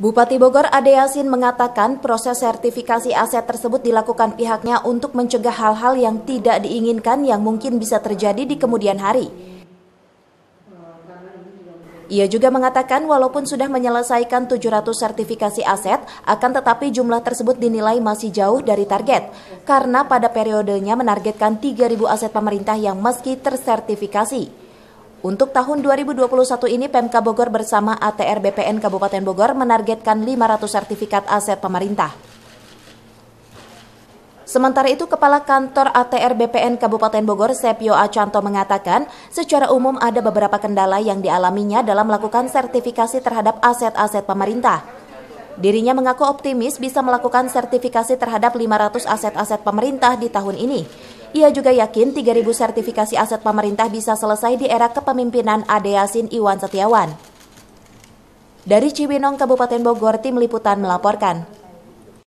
Bupati Bogor Ade Yasin mengatakan proses sertifikasi aset tersebut dilakukan pihaknya untuk mencegah hal-hal yang tidak diinginkan yang mungkin bisa terjadi di kemudian hari. Ia juga mengatakan walaupun sudah menyelesaikan 700 sertifikasi aset, akan tetapi jumlah tersebut dinilai masih jauh dari target, karena pada periodenya menargetkan 3.000 aset pemerintah yang meski tersertifikasi. Untuk tahun 2021 ini, Pemka Bogor bersama ATR BPN Kabupaten Bogor menargetkan 500 sertifikat aset pemerintah. Sementara itu, Kepala Kantor ATR BPN Kabupaten Bogor, Sepio Acanto mengatakan, secara umum ada beberapa kendala yang dialaminya dalam melakukan sertifikasi terhadap aset-aset pemerintah. Dirinya mengaku optimis bisa melakukan sertifikasi terhadap 500 aset-aset pemerintah di tahun ini. Ia juga yakin 3.000 sertifikasi aset pemerintah bisa selesai di era kepemimpinan Ade Yasin Iwan Setiawan. Dari Cibinong, Kabupaten Bogor, Tim Liputan melaporkan.